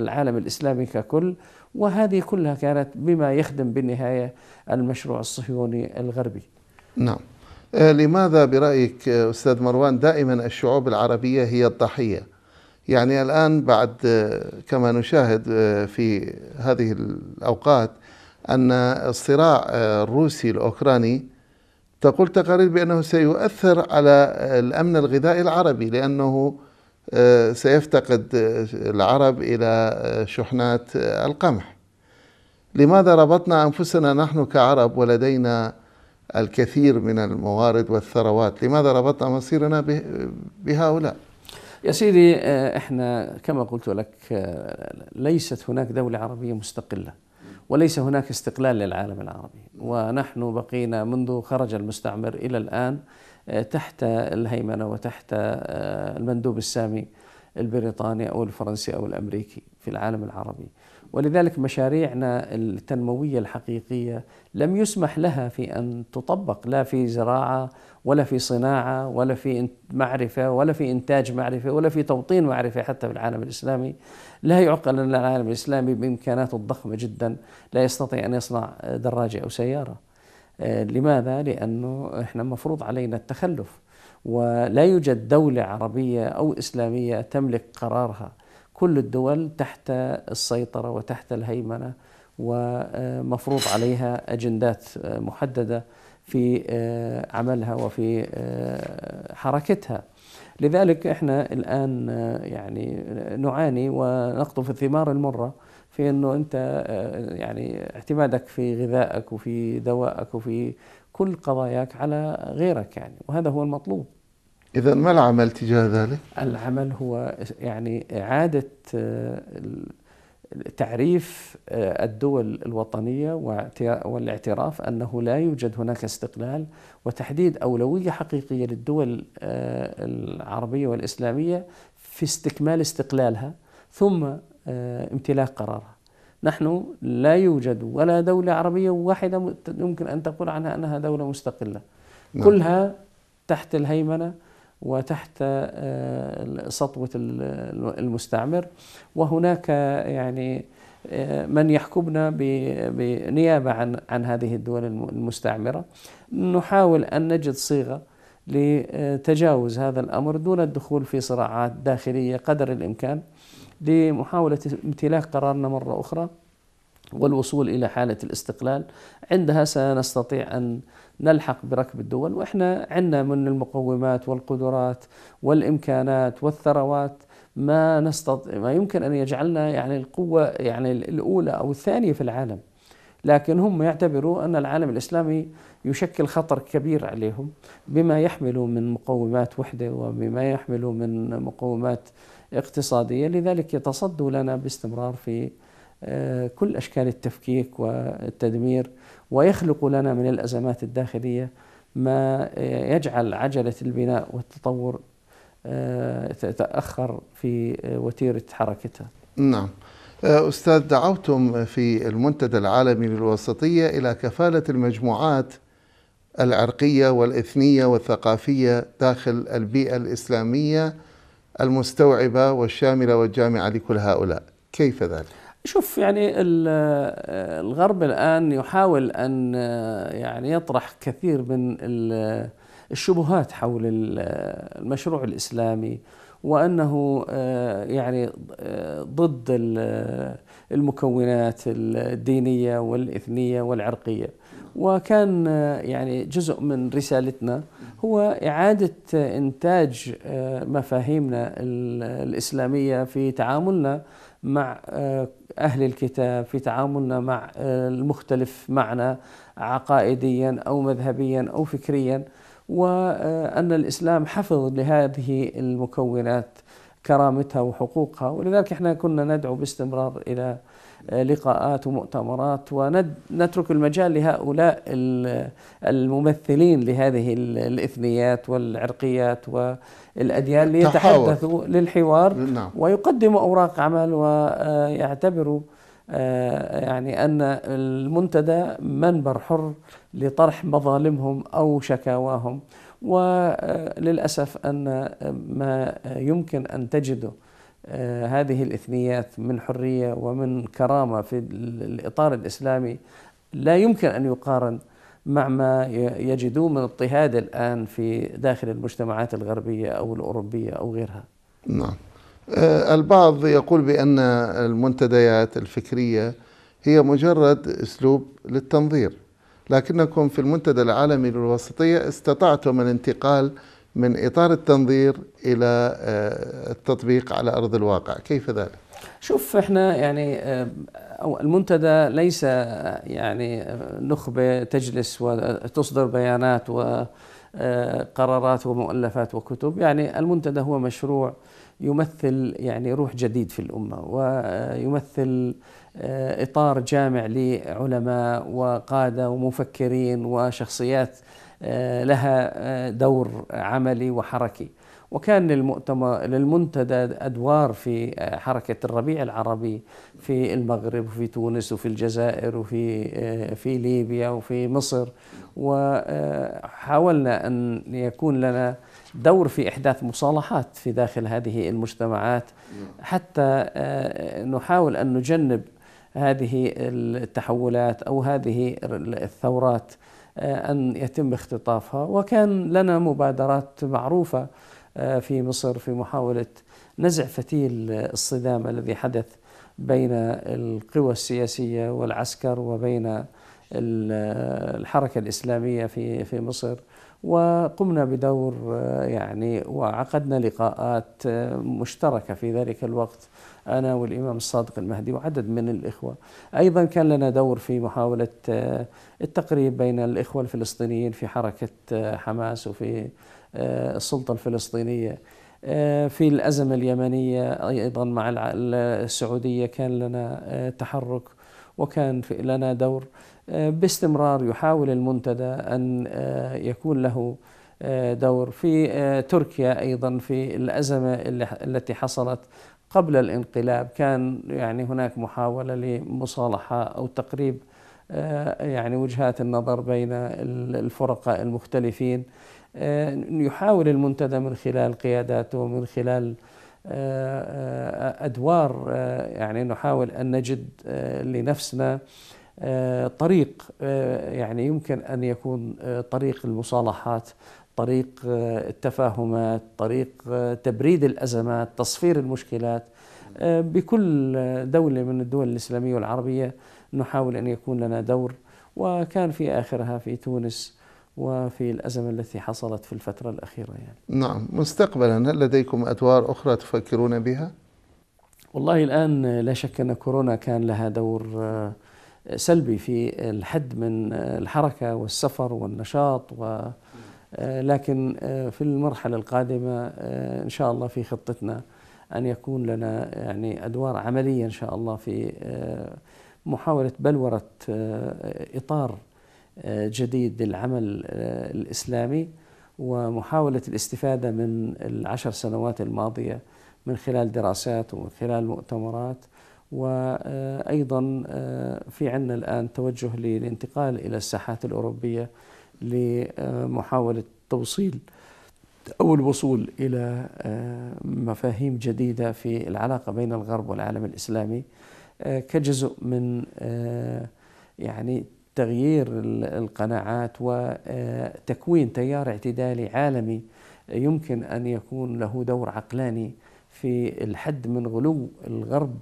B: العالم الإسلامي ككل وهذه كلها كانت بما يخدم بالنهاية المشروع الصهيوني الغربي
A: نعم آه، لماذا برأيك آه، أستاذ مروان دائما الشعوب العربية هي الضحية يعني الآن بعد آه، كما نشاهد في هذه الأوقات أن الصراع الروسي الأوكراني تقول تقارير بأنه سيؤثر على الأمن الغذائي العربي لأنه سيفتقد العرب إلى شحنات القمح لماذا ربطنا أنفسنا نحن كعرب ولدينا الكثير من الموارد والثروات لماذا ربطنا مصيرنا بهؤلاء يا سيدي آه، احنا
B: كما قلت لك آه، ليست هناك دولة عربية مستقلة وليس هناك استقلال للعالم العربي ونحن بقينا منذ خرج المستعمر إلى الآن آه، تحت الهيمنة وتحت المندوب السامي البريطاني أو الفرنسي أو الأمريكي في العالم العربي ولذلك مشاريعنا التنموية الحقيقية لم يسمح لها في أن تطبق لا في زراعة ولا في صناعة ولا في معرفة ولا في إنتاج معرفة ولا في توطين معرفة حتى في العالم الإسلامي لا يعقل أن العالم الإسلامي بإمكاناته الضخمة جدا لا يستطيع أن يصنع دراجة أو سيارة آه، لماذا؟ لأنه إحنا مفروض علينا التخلف ولا يوجد دولة عربية أو إسلامية تملك قرارها كل الدول تحت السيطرة وتحت الهيمنة ومفروض عليها أجندات محددة في آه، عملها وفي آه، حركتها لذلك احنا الآن آه، يعني نعاني ونقطف الثمار المرة في انه انت يعني اعتمادك في غذائك وفي دوائك وفي كل قضاياك على غيرك يعني وهذا هو المطلوب
A: إذا ما العمل تجاه ذلك؟
B: العمل هو يعني إعادة آه، تعريف آه، الدول الوطنية والاعتراف أنه لا يوجد هناك استقلال وتحديد أولوية حقيقية للدول آه، العربية والإسلامية في استكمال استقلالها ثم امتلاك قرارها نحن لا يوجد ولا دولة عربية واحدة يمكن أن تقول عنها أنها دولة مستقلة نعم. كلها تحت الهيمنة وتحت آه، سطوة المستعمر وهناك يعني آه، من يحكمنا بنيابة عن عن هذه الدول المستعمرة نحاول أن نجد صيغة لتجاوز هذا الأمر دون الدخول في صراعات داخلية قدر الإمكان لمحاولة امتلاك قرارنا مرة أخرى والوصول إلى حالة الاستقلال عندها سنستطيع أن نلحق بركب الدول واحنا عندنا من المقومات والقدرات والامكانات والثروات ما نستطيع ما يمكن ان يجعلنا يعني القوه يعني الاولى او الثانيه في العالم لكن هم يعتبروا ان العالم الاسلامي يشكل خطر كبير عليهم بما يحمله من مقومات وحده وبما يحمله من مقومات اقتصاديه لذلك يتصدوا لنا باستمرار في آه، كل اشكال التفكيك والتدمير ويخلق لنا من الأزمات الداخلية ما يجعل عجلة البناء والتطور آه، تتأخر في آه،
A: وتيرة حركتها نعم آه، أستاذ دعوتم في المنتدى العالمي للوسطية إلى كفالة المجموعات العرقية والإثنية والثقافية داخل البيئة الإسلامية المستوعبة والشاملة والجامعة لكل هؤلاء كيف ذلك؟
B: شوف يعني آه، الغرب الان يحاول ان آه، يعني يطرح كثير من آه، الشبهات حول المشروع الاسلامي وانه يعني ضد المكونات الدينيه والاثنيه والعرقيه وكان يعني جزء من رسالتنا هو اعاده انتاج مفاهيمنا الاسلاميه في تعاملنا مع آه، أهل الكتاب في تعاملنا مع آه، المختلف معنا عقائديا أو مذهبيا أو فكريا وأن الإسلام حفظ لهذه المكونات كرامتها وحقوقها ولذلك احنا كنا ندعو باستمرار إلى آه، لقاءات ومؤتمرات ونترك المجال لهؤلاء الممثلين لهذه الاثنيات والعرقيات والاديان ليتحدثوا للحوار نعم. ويقدموا اوراق عمل ويعتبروا آه، يعني ان المنتدى منبر حر لطرح مظالمهم او شكاواهم وللاسف آه، ان ما يمكن ان تجده آه، هذه الاثنيات من حريه ومن كرامه في الاطار الاسلامي لا يمكن ان يقارن مع ما يجدوه من اضطهاد الان في داخل المجتمعات الغربيه او الاوروبيه او غيرها.
A: نعم. آه، البعض يقول بان المنتديات الفكريه هي مجرد اسلوب للتنظير، لكنكم في المنتدى العالمي للوسطيه استطعتم الانتقال من اطار التنظير الى آه، التطبيق على ارض الواقع، كيف ذلك؟
B: شوف احنا يعني آه، المنتدى ليس آه، يعني نخبه تجلس وتصدر بيانات وقرارات ومؤلفات وكتب، يعني المنتدى هو مشروع يمثل يعني روح جديد في الامه ويمثل اطار جامع لعلماء وقاده ومفكرين وشخصيات آه، لها آه، دور عملي وحركي وكان للمؤتمر للمنتدى ادوار في آه، حركه الربيع العربي في المغرب وفي تونس وفي الجزائر وفي في ليبيا وفي مصر وحاولنا ان يكون لنا دور في احداث مصالحات في داخل هذه المجتمعات حتى نحاول ان نجنب هذه التحولات او هذه الثورات آه، أن يتم اختطافها وكان لنا مبادرات معروفة آه، في مصر في محاولة نزع فتيل الصدام الذي حدث بين القوى السياسية والعسكر وبين الحركة الإسلامية في في مصر وقمنا بدور آه، يعني وعقدنا لقاءات مشتركة في ذلك الوقت أنا والإمام الصادق المهدي وعدد من الإخوة أيضا كان لنا دور في محاولة آه، التقريب بين الإخوة الفلسطينيين في حركة آه، حماس وفي آه، السلطة الفلسطينية في الأزمة اليمنية أيضا مع السعودية كان لنا تحرك وكان لنا دور باستمرار يحاول المنتدى أن يكون له دور في تركيا أيضا في الأزمة التي حصلت قبل الانقلاب كان يعني هناك محاولة لمصالحة أو تقريب آه، يعني وجهات النظر بين الفرقاء المختلفين آه، يحاول المنتدى من خلال قياداته من خلال آه، أدوار يعني نحاول أن نجد لنفسنا طريق يعني يمكن أن يكون طريق المصالحات طريق آه، التفاهمات طريق آه، تبريد الازمات تصفير المشكلات آه، بكل دوله من الدول الاسلاميه والعربيه نحاول ان يكون لنا دور وكان في اخرها في تونس وفي الازمه التي حصلت في الفتره
A: الاخيره يعني. نعم، مستقبلا هل لديكم ادوار اخرى تفكرون بها؟ والله الان لا شك ان كورونا كان لها دور سلبي في
B: الحد من الحركه والسفر والنشاط و آه، لكن آه، في المرحلة القادمة آه، إن شاء الله في خطتنا أن يكون لنا يعني أدوار عملية إن شاء الله في محاولة بلورة إطار جديد للعمل الإسلامي ومحاولة الاستفادة من العشر سنوات الماضية من خلال دراسات ومن خلال مؤتمرات وأيضا في عندنا الآن توجه للانتقال إلى الساحات الأوروبية لمحاولة توصيل أو الوصول إلى آه، مفاهيم جديدة في العلاقة بين الغرب والعالم الإسلامي آه، كجزء من آه، يعني تغيير القناعات وتكوين تيار اعتدالي عالمي يمكن أن يكون له دور عقلاني في الحد من غلو الغرب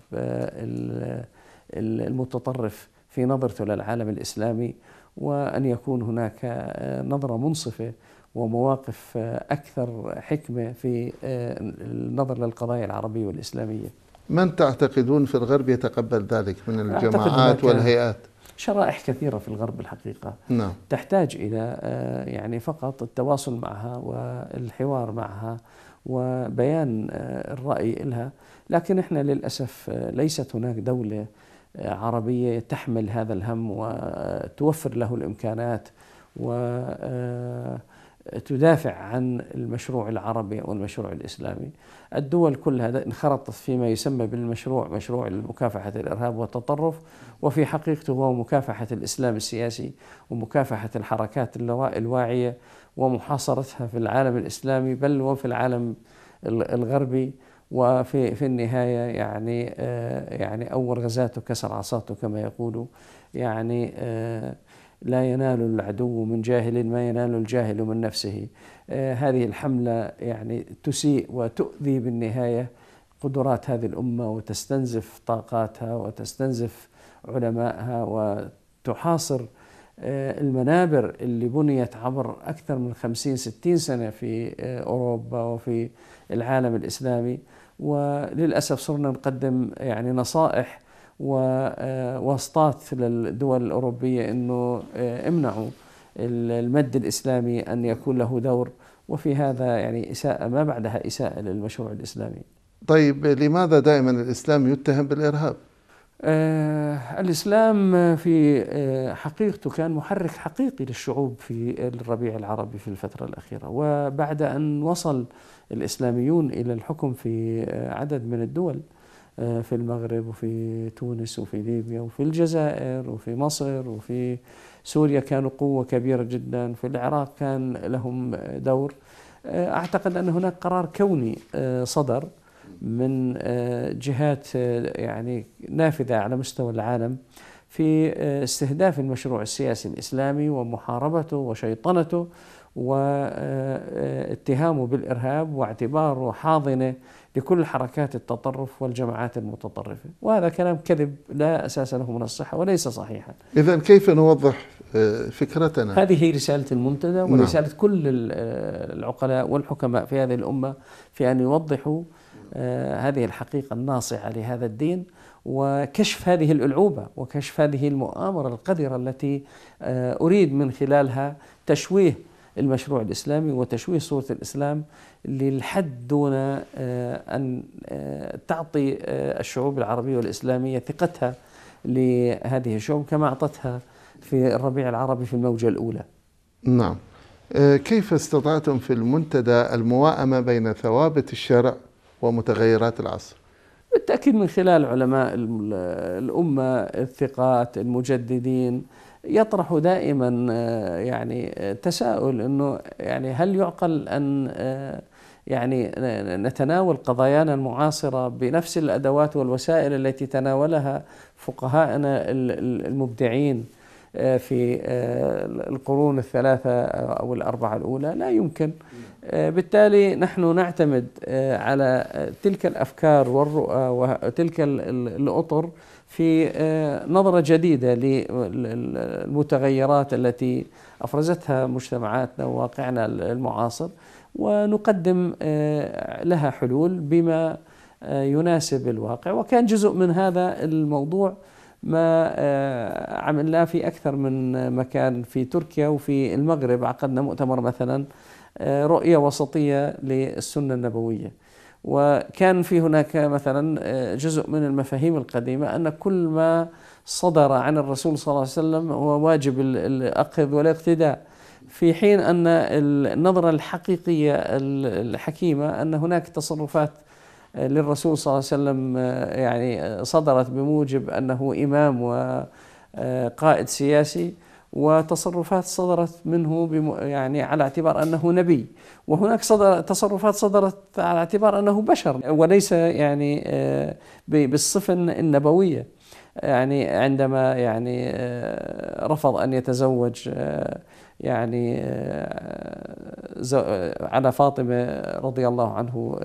B: المتطرف في نظرته للعالم الإسلامي وأن يكون هناك آه، نظرة منصفة ومواقف آه، أكثر حكمة في آه، النظر للقضايا العربية والإسلامية
A: من تعتقدون في الغرب يتقبل ذلك من الجماعات والهيئات؟ شرائح
B: كثيرة في الغرب الحقيقة نعم. تحتاج إلى يعني فقط التواصل معها والحوار معها وبيان الرأي لها لكن احنا للأسف ليست هناك دولة عربية تحمل هذا الهم وتوفر له الإمكانات وتدافع آه، عن المشروع العربي والمشروع الإسلامي الدول كلها انخرطت فيما يسمى بالمشروع مشروع مكافحة الإرهاب والتطرف وفي حقيقته هو مكافحة الإسلام السياسي ومكافحة الحركات الواعية ومحاصرتها في العالم الإسلامي بل وفي العالم الغربي وفي في النهايه يعني آه، يعني أول غزاته كسر عصاته كما يقولوا يعني آه، لا ينال العدو من جاهل ما ينال الجاهل من نفسه آه، هذه الحمله يعني تسيء وتؤذي بالنهايه قدرات هذه الامه وتستنزف طاقاتها وتستنزف علمائها وتحاصر المنابر اللي بنيت عبر أكثر من خمسين ستين سنة في أوروبا وفي العالم الإسلامي وللأسف صرنا نقدم يعني نصائح وواسطات آه، للدول الأوروبية أنه آه، امنعوا المد الإسلامي أن يكون له دور وفي هذا يعني إساءة ما بعدها إساءة للمشروع الإسلامي
A: طيب لماذا دائما
B: الإسلام يتهم بالإرهاب؟ آه الإسلام في آه حقيقته كان محرك حقيقي للشعوب في الربيع العربي في الفترة الأخيرة وبعد أن وصل الإسلاميون إلى الحكم في آه، عدد من الدول آه، في المغرب وفي تونس وفي ليبيا وفي الجزائر وفي مصر وفي سوريا كانوا قوة كبيرة جدا في العراق كان لهم دور آه، أعتقد أن هناك قرار كوني صدر من جهات يعني نافذة على مستوى العالم في استهداف المشروع السياسي الإسلامي ومحاربته وشيطنته واتهامه بالارهاب واعتباره حاضنه لكل حركات التطرف والجماعات
A: المتطرفه،
B: وهذا كلام كذب لا اساس له من الصحه وليس صحيحا.
A: اذا كيف نوضح آه، فكرتنا؟ هذه
B: هي رساله المنتدى نعم. ورساله نعم. كل آه، العقلاء والحكماء في هذه الامه في ان يوضحوا آه، هذه الحقيقه الناصعه لهذا الدين وكشف هذه الألعوبة وكشف هذه المؤامرة القذرة التي أريد من خلالها تشويه المشروع الإسلامي وتشويه صورة الإسلام للحد دون آه، أن آه، تعطي آه، الشعوب العربية والإسلامية ثقتها لهذه الشعوب كما أعطتها
A: في الربيع العربي في الموجة الأولى نعم كيف استطعتم في المنتدى المواءمة بين ثوابت الشرع ومتغيرات العصر بالتأكيد من خلال علماء الأمة الثقات المجددين
B: يطرح دائما آه، يعني آه، تساؤل انه يعني هل يعقل ان آه، يعني نتناول قضايانا المعاصره بنفس الادوات والوسائل التي تناولها فقهائنا المبدعين في القرون الثلاثه او الاربعه الاولى لا يمكن بالتالي نحن نعتمد على تلك الافكار والرؤى وتلك الاطر في آه، نظرة جديدة للمتغيرات التي أفرزتها مجتمعاتنا وواقعنا المعاصر ونقدم آه، لها حلول بما آه، يناسب الواقع وكان جزء من هذا الموضوع ما عملناه في أكثر من مكان في تركيا وفي المغرب عقدنا مؤتمر مثلا رؤية وسطية للسنة النبوية وكان في هناك مثلا آه، جزء من المفاهيم القديمة أن كل ما صدر عن الرسول صلى الله عليه وسلم هو واجب الأخذ والاقتداء في حين أن النظرة الحقيقية الحكيمة أن هناك تصرفات آه، للرسول صلى الله عليه وسلم آه، يعني صدرت بموجب أنه إمام وقائد سياسي وتصرفات صدرت منه يعني على اعتبار انه نبي وهناك صدر تصرفات صدرت على اعتبار انه بشر وليس يعني آه، بالصفه النبويه يعني عندما يعني آه، رفض ان يتزوج آه، يعني على فاطمه رضي الله عنه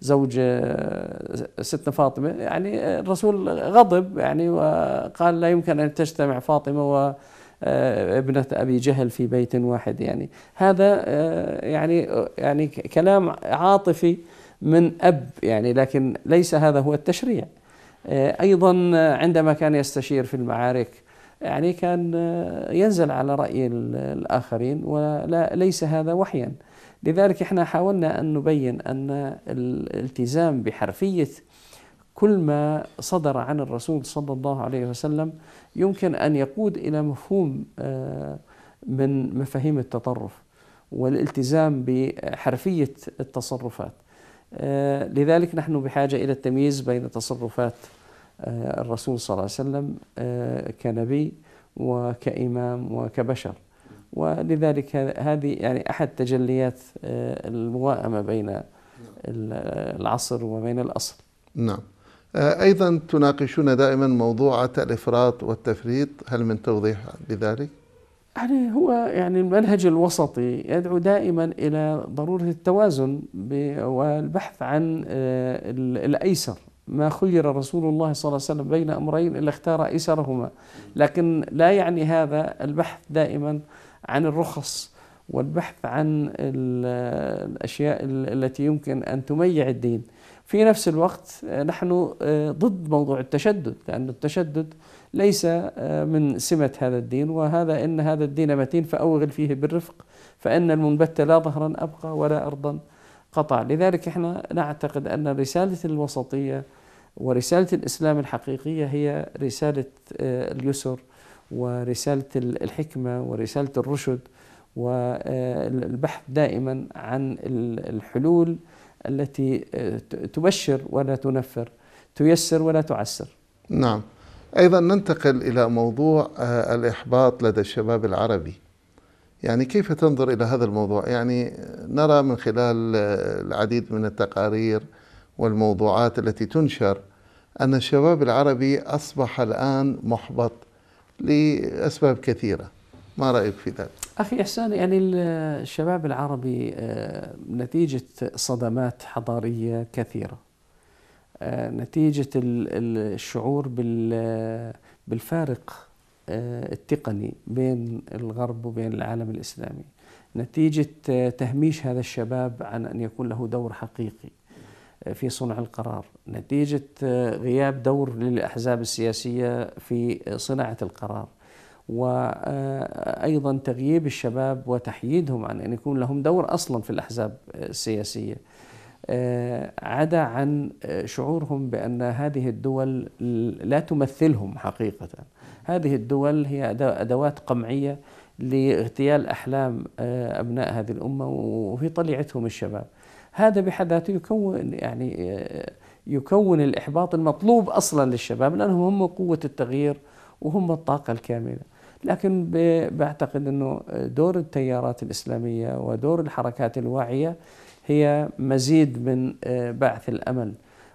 B: زوج ستنا فاطمه يعني الرسول غضب يعني وقال لا يمكن ان تجتمع فاطمه و آه، ابنة أبي جهل في بيت واحد يعني هذا آه، يعني يعني كلام عاطفي من أب يعني لكن ليس هذا هو التشريع آه، أيضا عندما كان يستشير في المعارك يعني كان ينزل على رأي الآخرين وليس هذا وحيا لذلك احنا حاولنا أن نبين أن الالتزام بحرفية كل ما صدر عن الرسول صلى الله عليه وسلم يمكن أن يقود إلى مفهوم آه، من مفاهيم التطرف والالتزام بحرفية التصرفات آه، لذلك نحن بحاجة إلى التمييز بين تصرفات آه، الرسول صلى الله عليه وسلم كنبي وكإمام وكبشر ولذلك هذه يعني أحد تجليات
A: الموائمة بين العصر وبين الأصل نعم آه، أيضا تناقشون دائما موضوع الإفراط والتفريط هل من توضيح بذلك؟
B: يعني هو يعني المنهج الوسطي يدعو دائما إلى ضرورة التوازن والبحث عن آه، الأيسر ما خير رسول الله صلى الله عليه وسلم بين أمرين إلا اختار أيسرهما لكن لا يعني هذا البحث دائما عن الرخص والبحث عن الأشياء التي يمكن أن تميع الدين في نفس الوقت آه، نحن آه، ضد موضوع التشدد لأن التشدد ليس آه، من سمة هذا الدين وهذا إن هذا الدين متين فأوغل فيه بالرفق فإن المنبت لا ظهرا أبقى ولا أرضا قطع لذلك احنا نعتقد أن رسالة الوسطية ورسالة الإسلام الحقيقية هي رسالة اليسر ورسالة الحكمة ورسالة الرشد والبحث دائما عن الحلول التي آه، تبشر ولا تنفر
A: تيسر ولا تعسر نعم ايضا ننتقل الى موضوع آه، الاحباط لدى الشباب العربي يعني كيف تنظر الى هذا الموضوع يعني نرى من خلال آه، العديد من التقارير والموضوعات التي تنشر ان الشباب العربي اصبح الان محبط لاسباب كثيره ما رايك في ذلك؟
B: اخي احسان يعني الشباب العربي آه، نتيجه صدمات حضاريه كثيره آه، نتيجه الشعور بالفارق آه، التقني بين الغرب وبين العالم الاسلامي نتيجه تهميش هذا الشباب عن ان يكون له دور حقيقي في صنع القرار نتيجه غياب دور للاحزاب السياسيه في صناعه القرار وايضا تغييب الشباب وتحييدهم عن ان يكون لهم دور اصلا في الاحزاب السياسيه آه، عدا عن آه، شعورهم بان هذه الدول لا تمثلهم حقيقه هذه الدول هي ادوات قمعيه لاغتيال احلام آه، ابناء هذه الامه وفي طليعتهم الشباب هذا بحد ذاته يكون يعني يكون الاحباط المطلوب اصلا للشباب لانهم هم قوه التغيير وهم الطاقه الكامله لكن بعتقد انه دور التيارات الاسلاميه ودور الحركات الواعيه هي مزيد من آه، بعث الامل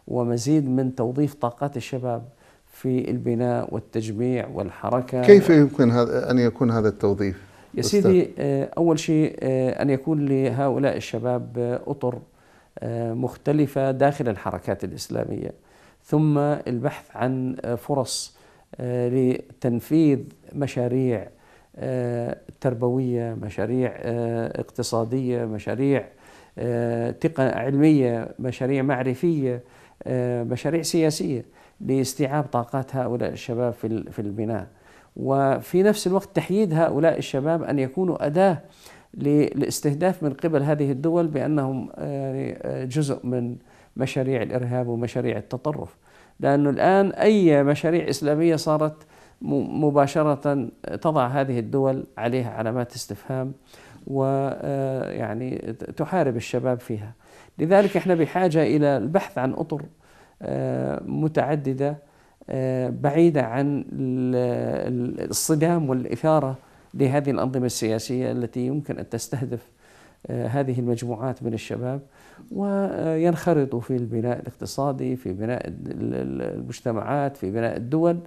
B: ومزيد من توظيف طاقات الشباب في البناء والتجميع والحركه كيف
A: يمكن هذا ان يكون هذا التوظيف؟ يا سيدي
B: آه، اول شيء آه، ان يكون لهؤلاء الشباب اطر مختلفه داخل الحركات الاسلاميه ثم البحث عن فرص آه، لتنفيذ مشاريع آه، تربوية مشاريع آه، اقتصادية مشاريع علمية مشاريع معرفية مشاريع سياسية لاستيعاب طاقات هؤلاء الشباب في البناء وفي نفس الوقت تحييد هؤلاء الشباب أن يكونوا أداة للاستهداف من قبل هذه الدول بأنهم جزء من مشاريع الإرهاب ومشاريع التطرف لأنه الآن أي مشاريع إسلامية صارت مباشرة تضع هذه الدول عليها علامات استفهام ويعني آه، تحارب الشباب فيها لذلك احنا بحاجة إلى البحث عن أطر آه، متعددة آه، بعيدة عن الصدام والإثارة لهذه الأنظمة السياسية التي يمكن أن تستهدف هذه المجموعات من الشباب وينخرطوا في البناء الاقتصادي في بناء المجتمعات في بناء الدول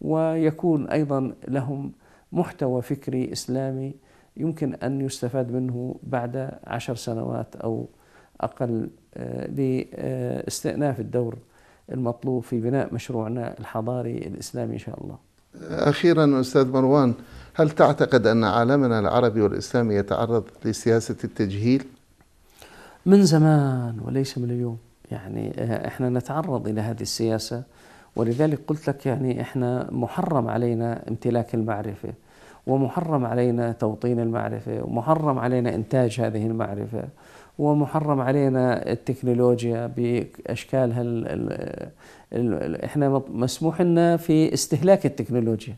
B: ويكون أيضا لهم محتوى فكري إسلامي يمكن أن يستفاد منه بعد عشر سنوات أو أقل آه، لاستئناف الدور المطلوب في بناء مشروعنا الحضاري الإسلامي إن شاء الله
A: أخيرا أستاذ مروان هل تعتقد أن عالمنا العربي والإسلامي يتعرض لسياسة التجهيل؟
B: من زمان وليس من اليوم يعني آه، احنا نتعرض الى هذه السياسه ولذلك قلت لك يعني احنا محرم علينا امتلاك المعرفه ومحرم علينا توطين المعرفه ومحرم علينا انتاج هذه المعرفه ومحرم علينا التكنولوجيا باشكالها ال ال ال احنا مسموح لنا في استهلاك التكنولوجيا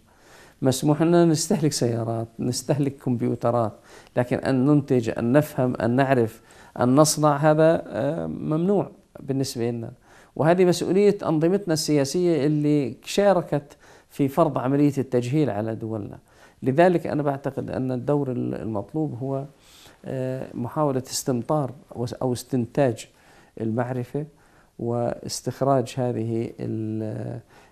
B: مسموح لنا نستهلك سيارات نستهلك كمبيوترات لكن ان ننتج ان نفهم ان نعرف أن نصنع هذا آه، ممنوع بالنسبة لنا وهذه مسؤولية أنظمتنا السياسية اللي شاركت في فرض عملية التجهيل على دولنا لذلك أنا بعتقد أن الدور المطلوب هو آه، محاولة استمطار أو استنتاج المعرفة واستخراج هذه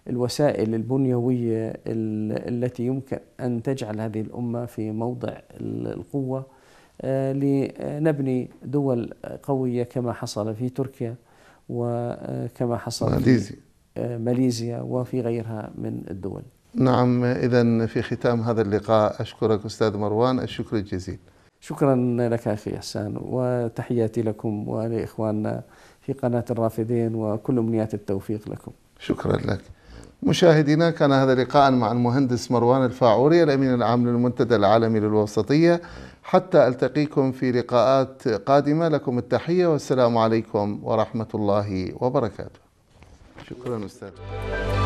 B: الوسائل البنيوية التي يمكن أن تجعل هذه الأمة في موضع القوة آه، لنبني دول قوية كما حصل في تركيا وكما آه، حصل ماليزيا. في آه، ماليزيا وفي غيرها من الدول
A: نعم إذا في ختام هذا اللقاء أشكرك أستاذ مروان الشكر الجزيل
B: شكرا لك أخي إحسان وتحياتي
A: لكم ولإخواننا في قناة الرافدين وكل أمنيات التوفيق لكم شكرا لك مشاهدينا كان هذا لقاء مع المهندس مروان الفاعوري الأمين العام للمنتدى العالمي للوسطية حتى ألتقيكم في لقاءات قادمة لكم التحية والسلام عليكم ورحمة الله وبركاته شكرا أستاذ